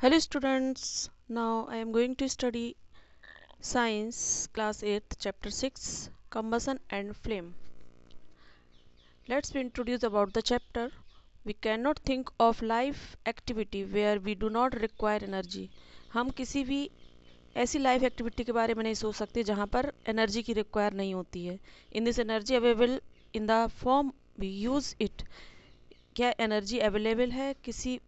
Hello students now I am going to study science class eighth chapter six combustion and flame let's be introduce about the chapter we can not think of life activity where we do not require energy हम किसी भी ऐसी life activity के बारे में नहीं सोच सकते जहाँ पर एनर्जी की रिक्वायर नहीं होती है in this energy available in the form we use it क्या एनर्जी अवेलेबल है किसी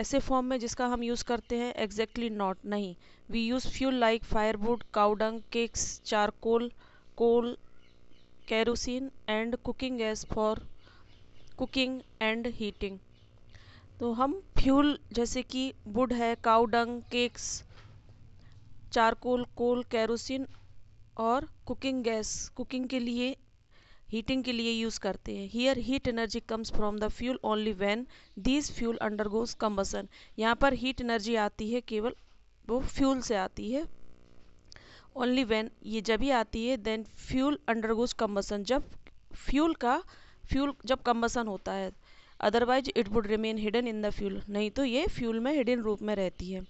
ऐसे फॉर्म में जिसका हम यूज़ करते हैं एग्जैक्टली नॉट नहीं we use fuel like firewood cowdung cakes charcoal coal kerosene and cooking gas for cooking and heating तो हम फ्यूल जैसे कि वुड है cowdung cakes charcoal coal kerosene और कुकिंग गैस कुकिंग के लिए हीटिंग के लिए यूज़ करते हैं here heat energy comes from the fuel only when this fuel undergoes combustion यहाँ पर हीट एनर्जी आती है केवल वो फ्यूल से आती है ओनली व्हेन ये जब ही आती है देन फ्यूल अंडरगोस कम्बसन जब फ्यूल का फ्यूल जब कम्बसन होता है otherwise it would remain hidden in the fuel नहीं तो ये फ्यूल में हिडन रूप में रहती है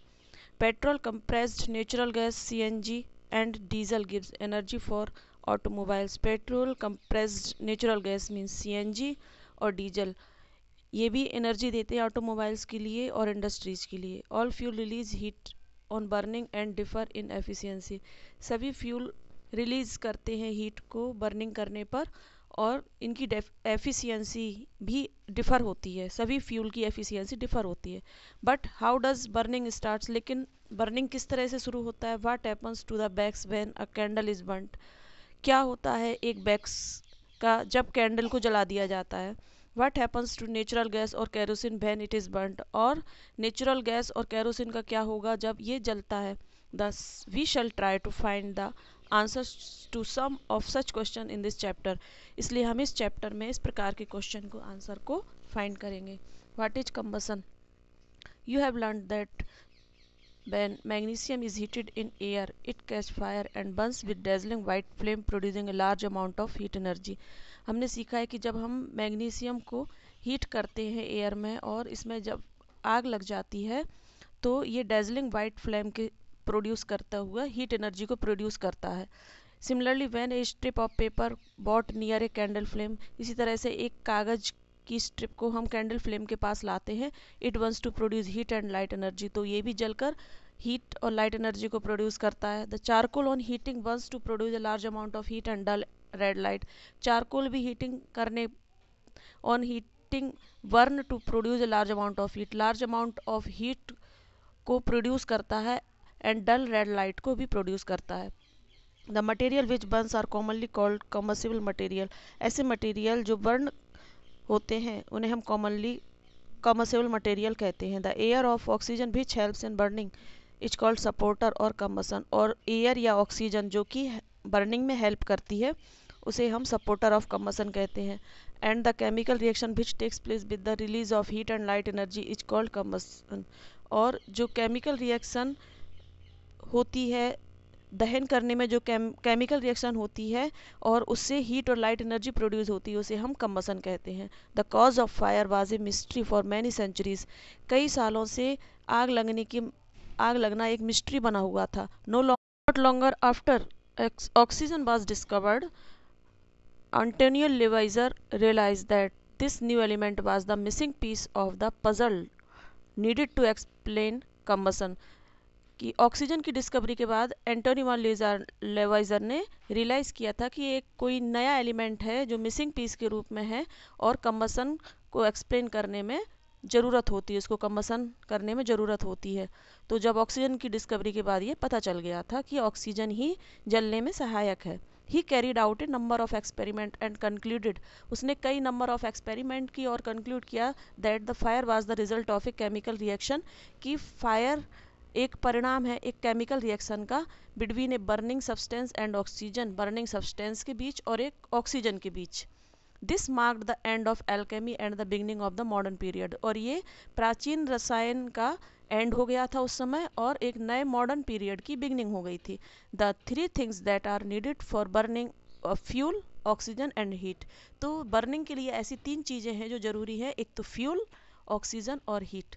petrol compressed natural gas C and diesel gives energy for automobiles petrol compressed natural gas means CNG और डीजल ये भी एनर्जी देते हैं ऑटोमोबाइल्स के लिए और इंडस्ट्रीज के लिए all fuel release heat on burning and differ in efficiency सभी फ्यूल रिलीज़ करते हैं हीट को बर्निंग करने पर और इनकी एफिशिएंसी भी डिफ़र होती है सभी फ्यूल की एफिशिएंसी डिफ़र होती है but how does burning starts लेकिन बर्निंग किस तरह से शुरू होता है what happens to the wax when a candle is burnt क्या होता है एक बैक्स का जब कैंडल को जला दिया जाता है what happens to natural gas और kerosene when it is burned और नेचुरल गैस और कैरोसिन का क्या होगा जब ये जलता है thus we shall try to find the answer to some of such question in this chapter इसलिए हम इस चैप्टर में इस प्रकार के क्वेश्चन को आंसर को फाइंड करेंगे what is combustion you have learn that When magnesium is heated in air, it catches fire and burns with dazzling white flame producing a large amount of heat energy. हमने सीखा है कि जब हम magnesium को heat करते हैं air में और इसमें जब आग लग जाती है तो ये डेजलिंग वाइट फ्लेम के प्रोड्यूस करता हुआ हीट एनर्जी को प्रोड्यूस करता है similarly when a strip of paper brought near a candle flame इसी तरह से एक कागज़ की स्ट्रिप को हम कैंडल फ्लेम के पास लाते हैं it wants to produce heat and light energy तो ये भी जलकर हीट और लाइट एनर्जी को प्रोड्यूस करता है the charcoal on heating burns to produce a large amount of heat and dull red light charcoal भी हीटिंग करने on heating burn to produce a large amount of heat large amount of heat को produce करता है and dull red light को भी produce करता है the material which burns are commonly called combustible material ऐसे मटेरियल जो बर्न होते हैं उन्हें हम कॉमनली कमर्सेबल मटेरियल कहते हैं द एयर ऑफ ऑक्सीजन भी helps in burning is called supporter और कम्बसन और एयर या ऑक्सीजन जो कि बर्निंग में हेल्प करती है उसे हम सपोर्टर ऑफ कम्बसन कहते हैं and the chemical reaction which takes place with the release of heat and light energy is called combustion और जो केमिकल रिएक्शन होती है दहन करने में जो केम केमिकल रिएक्शन होती है और उससे हीट और लाइट एनर्जी प्रोड्यूस होती है उसे हम कम्बसन कहते हैं the cause of fire was a mystery for many centuries कई सालों से आग लगने की आग लगना एक मिस्ट्री बना हुआ था no not longer after oxygen was discovered Antonio Leviser realize that this new element was the missing piece of the puzzle needed to explain combustion कि ऑक्सीजन की डिस्कवरी के बाद एंटोनी लेजर लेवाइजर ने रियलाइज़ किया था कि एक कोई नया एलिमेंट है जो मिसिंग पीस के रूप में है और कम्बसन को एक्सप्लेन करने में ज़रूरत होती है उसको कम्बसन करने में ज़रूरत होती है तो जब ऑक्सीजन की डिस्कवरी के बाद ये पता चल गया था कि ऑक्सीजन ही जलने में सहायक है he carried out a number of experiment and concluded उसने कई नंबर ऑफ एक्सपेरिमेंट की और कंक्लूड किया that the fire was the result of a chemical reaction कि फायर एक परिणाम है एक केमिकल रिएक्शन का between a burning substance and oxygen burning substance के बीच और एक ऑक्सीजन के बीच this marked the end of alchemy and the beginning of the modern period और ये प्राचीन रसायन का एंड हो गया था उस समय और एक नए मॉडर्न पीरियड की बिगनिंग हो गई थी the three things that are needed for burning fuel oxygen and heat तो बर्निंग के लिए ऐसी तीन चीज़ें हैं जो ज़रूरी है एक तो फ्यूल ऑक्सीजन और हीट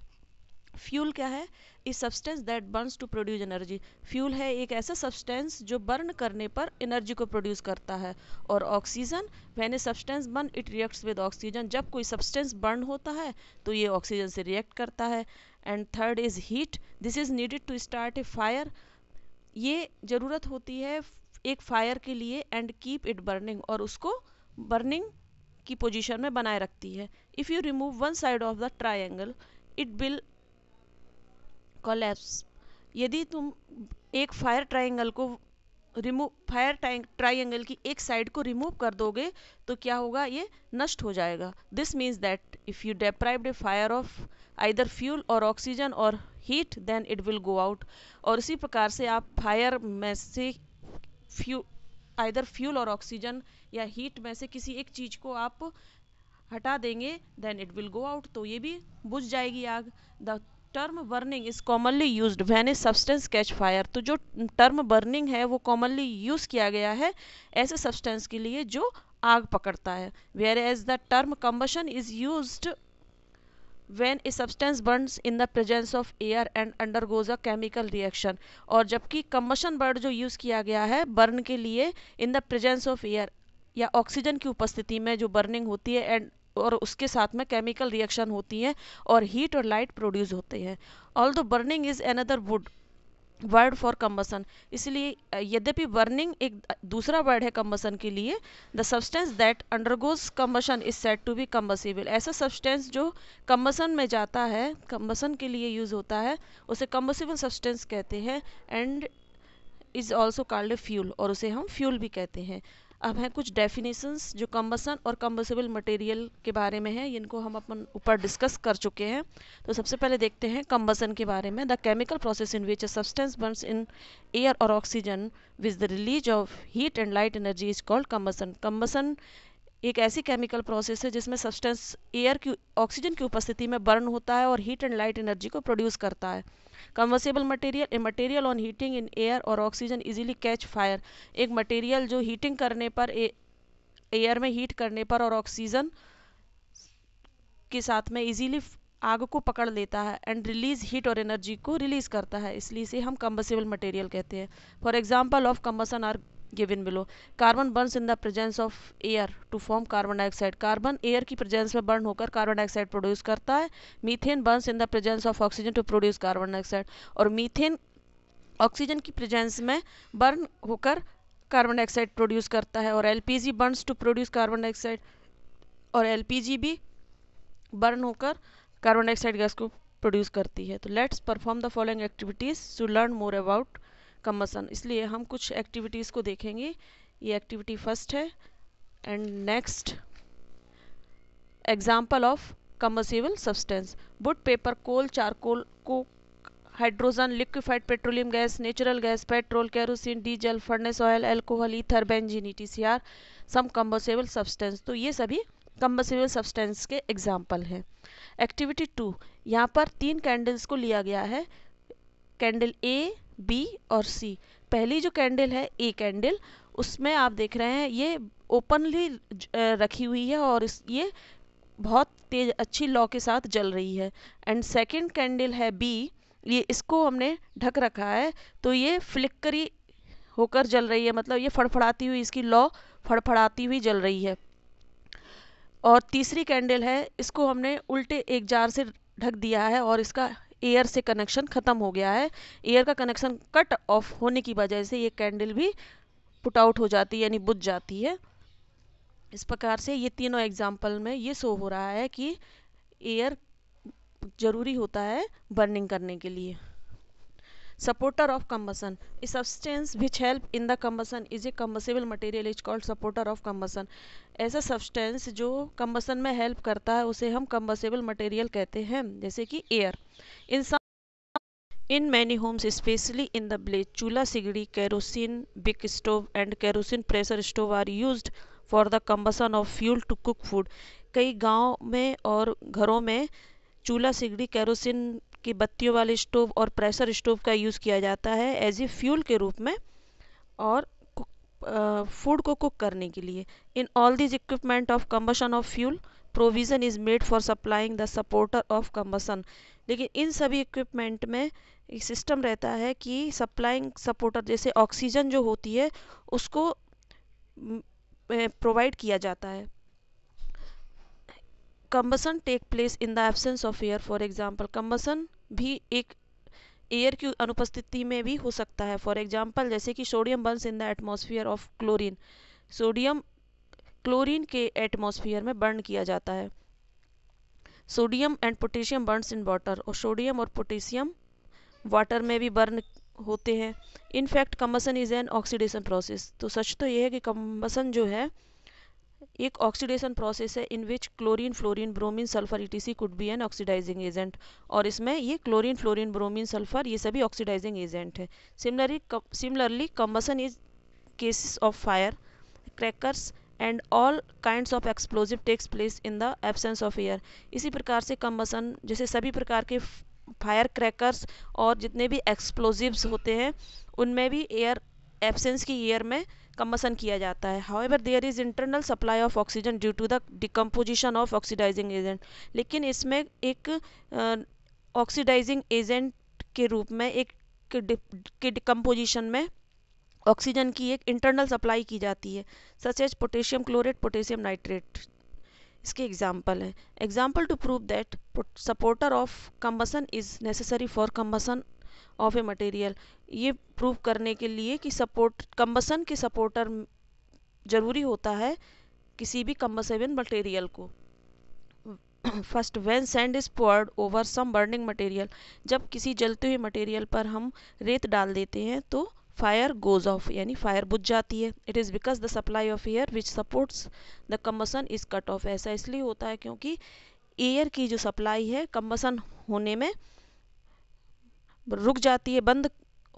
फ्यूल क्या है a substance that burns to produce energy fuel है एक ऐसा सब्सटेंस जो बर्न करने पर एनर्जी को प्रोड्यूस करता है और oxygen when a substance burn it reacts with oxygen जब कोई सब्सटेंस बर्न होता है तो ये ऑक्सीजन से रिएक्ट करता है and third is heat this is needed to start a fire ये ज़रूरत होती है एक फायर के लिए एंड कीप इट बर्निंग और उसको बर्निंग की पोजीशन में बनाए रखती है if you remove one side of the triangle it will collapse यदि तुम एक फायर ट्राइंगल को रिमूव फायर ट्राइंगल की एक साइड को रिमूव कर दोगे तो क्या होगा ये नष्ट हो जाएगा this means that if you deprived a fire of either fuel और ऑक्सीजन और heat then it will go out और इसी प्रकार से आप फायर में से फ्यू आइदर फ्यूल और ऑक्सीजन या हीट में से किसी एक चीज़ को आप हटा देंगे then it will go out तो ये भी बुझ जाएगी आग the term burning is commonly use when is substance catch fire तो जो टर्म बर्निंग है वो कॉमनली यूज़ किया गया है ऐसे सब्सटेंस के लिए जो आग पकड़ता है whereas the term combustion is use when a substance burn in the presence of air and undergoes a chemical reaction और जबकि कम्बशन बर्ड जो यूज किया गया है बर्न के लिए in the presence of air या oxygen की उपस्थिति में जो बर्निंग होती है एंड और उसके साथ में केमिकल रिएक्शन होती हैं और हीट और लाइट प्रोड्यूस होते हैं although burning is another वुड वर्ड फॉर कम्बसन इसलिए यद्यपि बर्निंग एक दूसरा वर्ड है कम्बसन के लिए the substance that undergoes combustion is set to be combustible ऐसा सब्सटेंस जो कम्बसन में जाता है कम्बसन के लिए यूज़ होता है उसे कम्बसिबल सब्सटेंस कहते हैं and is also called fuel और उसे हम फ्यूल भी कहते हैं अब हैं कुछ डेफिनेशंस जो कम्बसन और कम्बसेबल मटेरियल के बारे में है इनको हम अपन ऊपर डिस्कस कर चुके हैं तो सबसे पहले देखते हैं कम्बसन के बारे में the chemical process in which a substance burns in air और oxygen with the release of heat and light energy is called combustion combustion एक ऐसी केमिकल प्रोसेस है जिसमें सब्सटेंस एयर की ऑक्सीजन की उपस्थिति में बर्न होता है और हीट एंड लाइट एनर्जी को प्रोड्यूस करता है combustible material a material on heating in air और ऑक्सीजन इजीली कैच फायर एक मटेरियल जो हीटिंग करने पर एयर में हीट करने पर और ऑक्सीजन के साथ में इजीली आग को पकड़ लेता है एंड रिलीज हीट और एनर्जी को रिलीज करता है इसलिए इसे हम कम्बसेबल मटेरियल कहते हैं for example of combustion are given below carbon burns in the presence of air to form carbon dioxide carbon air की presence में burn होकर carbon dioxide produce करता है methane burns in the presence of oxygen to produce carbon dioxide और methane oxygen की presence में burn होकर carbon dioxide produce करता है और LPG burns to produce carbon dioxide और एलपीजी भी बर्न होकर कार्बन डाइऑक्साइड गैस को प्रोड्यूस करती है तो let's perform the following activities to learn more about combustion इसलिए हम कुछ एक्टिविटीज़ को देखेंगे ये एक्टिविटी फर्स्ट है and next example of combustible substance wood paper coal charcoal को hydrogen liquefied petroleum gas natural gas petrol kerosene diesel furnace oil alcohol ether benzene ई some combustible substance तो ये सभी कम्बसेबल सब्सटेंस के example हैं activity two यहाँ पर तीन कैंडल्स को लिया गया है कैंडल ए बी और सी पहली जो कैंडल है ए कैंडल उसमें आप देख रहे हैं ये ओपनली रखी हुई है और इस ये बहुत तेज अच्छी लॉ के साथ जल रही है एंड सेकंड कैंडल है बी ये इसको हमने ढक रखा है तो ये करी होकर जल रही है मतलब ये फड़फड़ाती हुई इसकी लॉ फड़फड़ाती हुई जल रही है और तीसरी कैंडल है इसको हमने उल्टे एक जार से ढक दिया है और इसका एयर से कनेक्शन ख़त्म हो गया है एयर का कनेक्शन कट ऑफ होने की वजह से ये कैंडल भी पुट आउट हो जाती है यानी बुझ जाती है इस प्रकार से ये तीनों एग्जाम्पल में ये शो हो रहा है कि एयर ज़रूरी होता है बर्निंग करने के लिए supporter of combustion a substance which help in the combustion is a combustible material is called supporter of combustion ऐसा substance जो combustion में help करता है उसे हम combustible material कहते हैं जैसे कि air in some In many homes, especially in the village, chula sigdi, kerosene, big stove, and kerosene pressure stove are used for the combustion of fuel to cook food. कई गांव में और घरों में चूल्हा सिगड़ी कैरोसिन कि बत्तियों वाले स्टोव और प्रेशर स्टोव का यूज़ किया जाता है एज ए फ्यूल के रूप में और फूड को कुक करने के लिए in all these equipment of combustion of fuel provision is made for supplying the supporter of combustion लेकिन इन सभी इक्विपमेंट में एक सिस्टम रहता है कि सप्लाइंग सपोर्टर जैसे ऑक्सीजन जो होती है उसको प्रोवाइड किया जाता है combustion take place in the absence of air for example combustion भी एक एयर की अनुपस्थिति में भी हो सकता है फॉर एग्जाम्पल जैसे कि sodium burns in the atmosphere of chlorine sodium chlorine के एटमोसफियर में बर्न किया जाता है sodium and potassium burns in water और सोडियम और पोटेशियम वाटर में भी बर्न होते हैं in fact combustion is an oxidation process तो सच तो यह है कि कम्बसन जो है एक ऑक्सीडेशन प्रोसेस है in which chlorine fluorine bromine sulphur ई could be an oxidising agent और इसमें ये क्लोरीन फ्लोरीन ब्रोमीन सल्फर ये सभी ऑक्सीडाइजिंग एजेंट है similarly similarly combustion is cases of fire crackers and all kind of explosive takes place in the absence of air इसी प्रकार से combustion जैसे सभी प्रकार के फायर क्रैकर्स और जितने भी एक्सप्लोजिवस होते हैं उनमें भी एयर एबसेंस की एयर में कम्बसन किया जाता है ever there is internal supply of oxygen due to the decomposition of oxidising agent लेकिन इसमें एक ऑक्सीडाइजिंग uh, एजेंट के रूप में एक के डिकम्पोजिशन में ऑक्सीजन की एक इंटरनल सप्लाई की जाती है such as potassium chlorate potassium nitrate इसके एग्जाम्पल हैं example to prove that supporter of combustion is necessary for combustion of a material ये प्रूव करने के लिए कि सपोर्ट कम्बसन के सपोर्टर ज़रूरी होता है किसी भी कम्बसेबल मटेरियल को first when sand is poured over some burning material जब किसी जलते हुए मटेरियल पर हम रेत डाल देते हैं तो फायर गोज ऑफ यानी फायर बुझ जाती है it is because the supply of air which supports the combustion is cut off ऐसा इसलिए होता है क्योंकि एयर की जो सप्लाई है कम्बसन होने में रुक जाती है बंद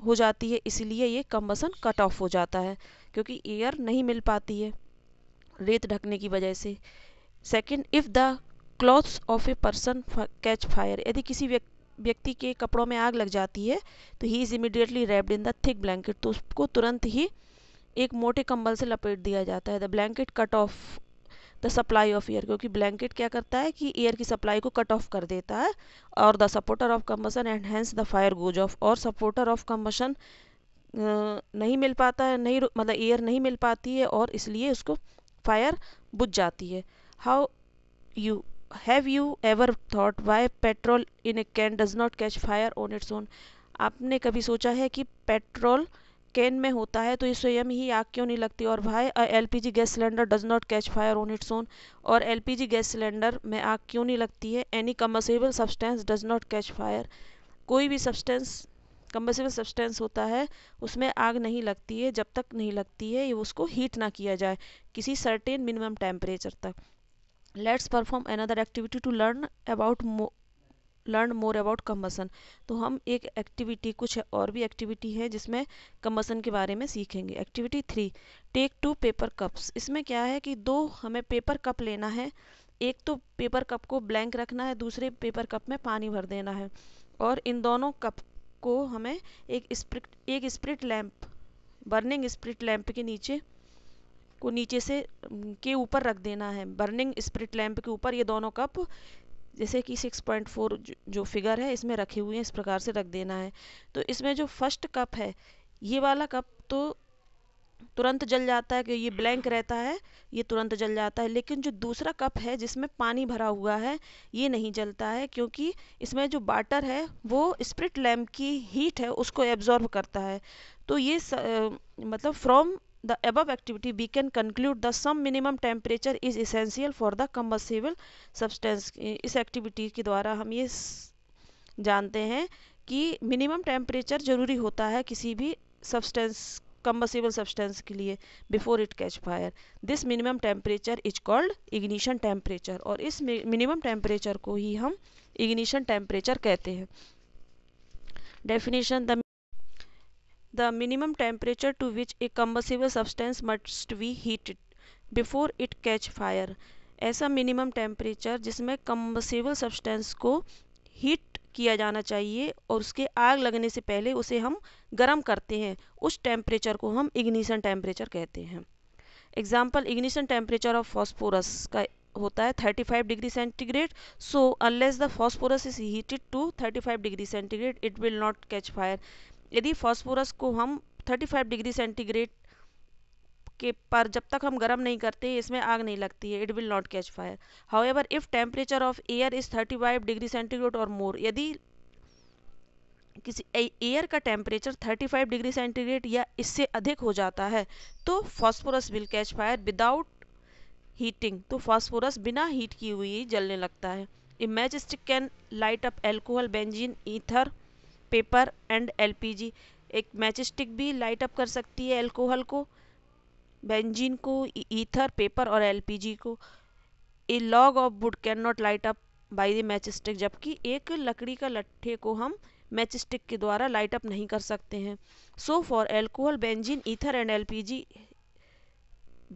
हो जाती है इसीलिए ये कम्बसन कट ऑफ हो जाता है क्योंकि एयर नहीं मिल पाती है रेत ढकने की वजह से second if the clothes of a person catch fire यदि किसी व्यक्ति के कपड़ों में आग लग जाती है तो he is immediately wrapped in the thick blanket तो उसको तुरंत ही एक मोटे कंबल से लपेट दिया जाता है the blanket cut off the supply of air क्योंकि ब्लैंकेट क्या करता है कि एयर की सप्लाई को कट ऑफ कर देता है और the supporter of combustion enhance the fire goes off और सपोर्टर ऑफ कम्बसन नहीं मिल पाता है नहीं मतलब एयर नहीं मिल पाती है और इसलिए उसको फायर बुझ जाती है how you have you ever thought why petrol in a can does not catch fire on its own आपने कभी सोचा है कि पेट्रोल कैन में होता है तो ये स्वयं ही आग क्यों नहीं लगती और भाई L P G gas cylinder does not catch fire on its own और L P G gas cylinder में आग क्यों नहीं लगती है any combustible substance does not catch fire कोई भी सब्सटेंस कम्बसेबल सब्सटेंस होता है उसमें आग नहीं लगती है जब तक नहीं लगती है उसको हीट ना किया जाए किसी सर्टेन मिनिमम टेम्परेचर तक let's perform another activity to learn about learn more about combustion तो हम एक एक्टिविटी कुछ और भी एक्टिविटी है जिसमें कम्बसन के बारे में सीखेंगे activity three take two paper cups इसमें क्या है कि दो हमें पेपर कप लेना है एक तो पेपर कप को ब्लैंक रखना है दूसरे पेपर कप में पानी भर देना है और इन दोनों कप को हमें एक स्प्रिट एक spirit lamp burning spirit lamp के नीचे को नीचे से के ऊपर रख देना है बर्निंग स्प्रिट लैंप के ऊपर ये दोनों कप जैसे कि 6.4 जो फिगर है इसमें रखे हुए हैं इस प्रकार से रख देना है तो इसमें जो फर्स्ट कप है ये वाला कप तो तुरंत जल जाता है कि ये ब्लैंक रहता है ये तुरंत जल जाता है लेकिन जो दूसरा कप है जिसमें पानी भरा हुआ है ये नहीं जलता है क्योंकि इसमें जो बाटर है वो स्प्रिट लैम्प की हीट है उसको एब्जॉर्ब करता है तो ये स, मतलब from the above activity we can conclude the some minimum temperature is essential for the combustible substance इस activity के द्वारा हम ये जानते हैं कि मिनिमम टेम्परेचर ज़रूरी होता है किसी भी सब्सटेंस कम्बसिबल सब्सटेंस के लिए before it catch fire this minimum temperature is called ignition temperature और इस मिनिमम टेम्परेचर को ही हम इग्निशन टेम्परेचर कहते हैं definition the the minimum temperature to which a combustible substance must be heated before it catch fire ऐसा minimum temperature जिसमें combustible substance को heat किया जाना चाहिए और उसके आग लगने से पहले उसे हम गर्म करते हैं उस टेम्परेचर को हम इग्निशन टेम्परेचर कहते हैं example ignition temperature of phosphorus का होता है 35 degree centigrade so unless the phosphorus is heated to 35 degree centigrade it will not catch fire यदि फास्फोरस को हम 35 डिग्री सेंटीग्रेड के पर जब तक हम गर्म नहीं करते इसमें आग नहीं लगती है it will not catch fire however if temperature of air is 35 degree centigrade और मोर यदि किसी एयर का टेम्परेचर 35 डिग्री सेंटीग्रेड या इससे अधिक हो जाता है तो phosphorus will catch fire without heating तो फॉस्फोरस बिना हीट की हुई जलने लगता है a match stick can light up alcohol benzene ether paper and LPG एक मैचस्टिक भी लाइट अप कर सकती है एल्कोहल को बेंजीन को ईथर e-, पेपर और एलपीजी को a log of wood can not light up by the match stick जबकि एक लकड़ी का लट्ठे को हम मैच स्टिक के द्वारा लाइट अप नहीं कर सकते हैं so for alcohol benzene ether and जी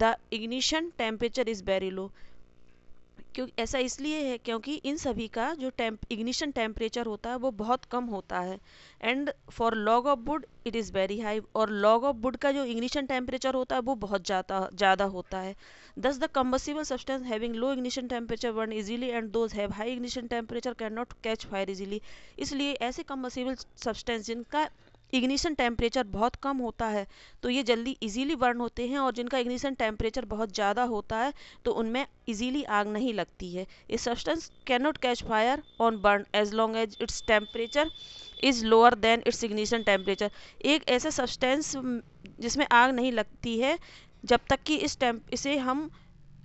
the ignition temperature is very low क्योंकि ऐसा इसलिए है क्योंकि इन सभी का जो टेम्प इग्निशन टेम्परेचर होता है वो बहुत कम होता है and for log of wood it is very high और लॉग ऑफ वुड का जो इग्निशन टेम्परेचर होता है वो बहुत ज़्यादा ज़्यादा होता है thus the combustible substance having low ignition temperature burn easily and those have high ignition temperature can not catch fire easily इसलिए ऐसे कम्बसिबल सब्सटेंस जिनका इग्निशन टेम्परेचर बहुत कम होता है तो ये जल्दी इजीली बर्न होते हैं और जिनका इग्निशन टेम्परेचर बहुत ज़्यादा होता है तो उनमें इजीली आग नहीं लगती है ये substance can not catch fire on burn as long as its temperature is lower than its ignition temperature एक ऐसा सब्सटेंस जिसमें आग नहीं लगती है जब तक कि इस टेम्प इसे हम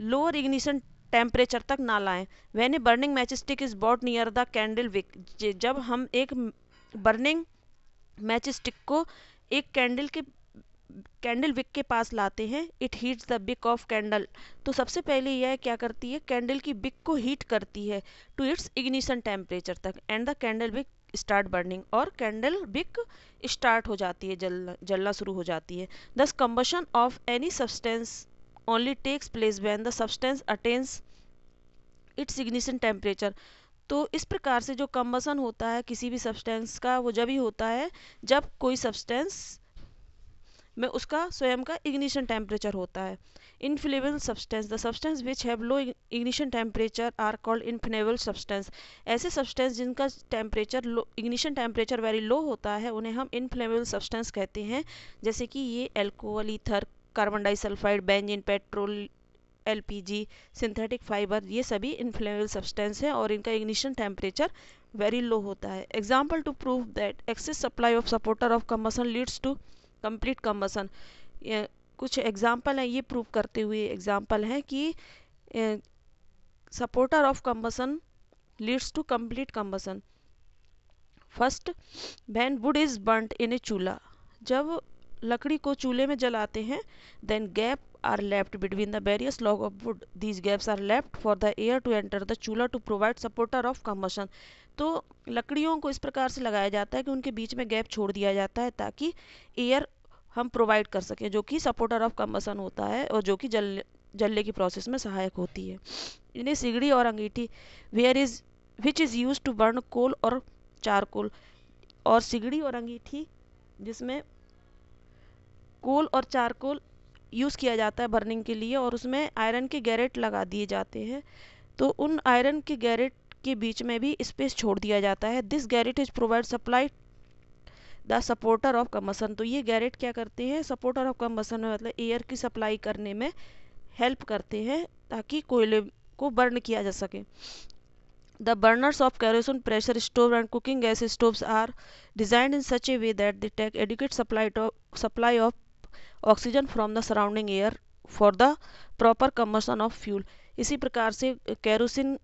लोअर इग्निशन टेम्परेचर तक ना लाएं when a burning match stick is brought near the candle wick जब हम एक बर्निंग मैच स्टिक को एक कैंडल के कैंडल विक के पास लाते हैं it heats the wick of candle तो सबसे पहले यह क्या करती है कैंडल की बिक को हीट करती है टू इट्स इग्निशन टेम्परेचर तक and the candle wick start burning और कैंडल बिक स्टार्ट हो जाती है जलना जलना शुरू हो जाती है thus combustion of any substance only takes place when the substance attains its ignition temperature तो इस प्रकार से जो कम्बसन होता है किसी भी सब्सटेंस का वो जब ही होता है जब कोई सब्सटेंस में उसका स्वयं का इग्निशन टेम्परेचर होता है inflammable substance the substance which have low ignition temperature are called inflammable substance ऐसे सब्सटेंस जिनका temperature low ignition temperature very low होता है उन्हें हम इनफ्लेबल सब्सटेंस कहते हैं जैसे कि ये alcohol ether carbon disulphide benzene petrol जी सिंथेटिक फाइबर ये सभी इन्फ्लेमेबल सब्सटेंस हैं और इनका इग्निशन टेम्परेचर वेरी लो होता है example to prove that excess supply of supporter of combustion leads to complete combustion कुछ एग्जाम्पल हैं ये प्रूव करते हुए एग्जाम्पल हैं कि supporter of combustion leads to complete combustion first when wood is burned in a chulha जब लकड़ी को चूल्हे में जलाते हैं then gap are left between the various log of wood these gaps are left for the air to enter the चूल्हा to provide supporter of combustion तो लकड़ियों को इस प्रकार से लगाया जाता है कि उनके बीच में गैप छोड़ दिया जाता है ताकि एयर हम प्रोवाइड कर सकें जो कि सपोर्टर ऑफ कम्बसन होता है और जो कि जल जलने की प्रोसेस में सहायक होती है इन्हें सिगड़ी और अंगीठी where is which is used to burn coal और चारकोल और सिगड़ी और अंगीठी जिसमें कोल और चारकोल यूज़ किया जाता है बर्निंग के लिए और उसमें आयरन के गैरेट लगा दिए जाते हैं तो उन आयरन के गैरेट के बीच में भी स्पेस छोड़ दिया जाता है this grate is provide supply the supporter of combustion तो ये गैरेट क्या करते हैं सपोर्टर ऑफ कमसन में मतलब एयर की सप्लाई करने में हेल्प करते हैं ताकि कोयले को बर्न किया जा सके the burners of kerosene pressure stove and cooking gas stove are designed in such a way that they take adequate supply supply of oxygen from the surrounding air for the proper combustion of fuel इसी प्रकार से kerosene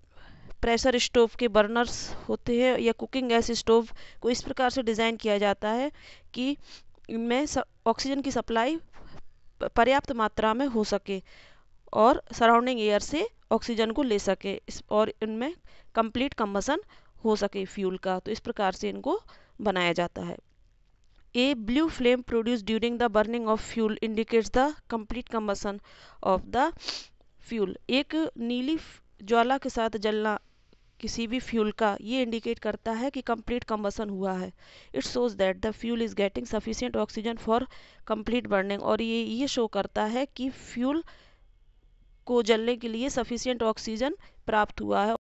pressure stove के burners होते हैं या cooking gas stove को इस प्रकार से डिज़ाइन किया जाता है कि इनमें ऑक्सीजन की सप्लाई पर्याप्त मात्रा में हो सके और सराउंडिंग एयर से ऑक्सीजन को ले सके इस और इनमें कंप्लीट कम्बसन हो सके फ्यूल का तो इस प्रकार से इनको बनाया जाता है a blue flame produce during the burning of fuel indicates the complete combustion of the fuel एक नीली ज्वाला के साथ जलना किसी भी फ्यूल का ये इंडिकेट करता है कि कंप्लीट कम्बसन हुआ है it shows that the fuel is getting sufficient oxygen for complete burning और ये ये शो करता है कि फ्यूल को जलने के लिए सफिशियंट ऑक्सीजन प्राप्त हुआ है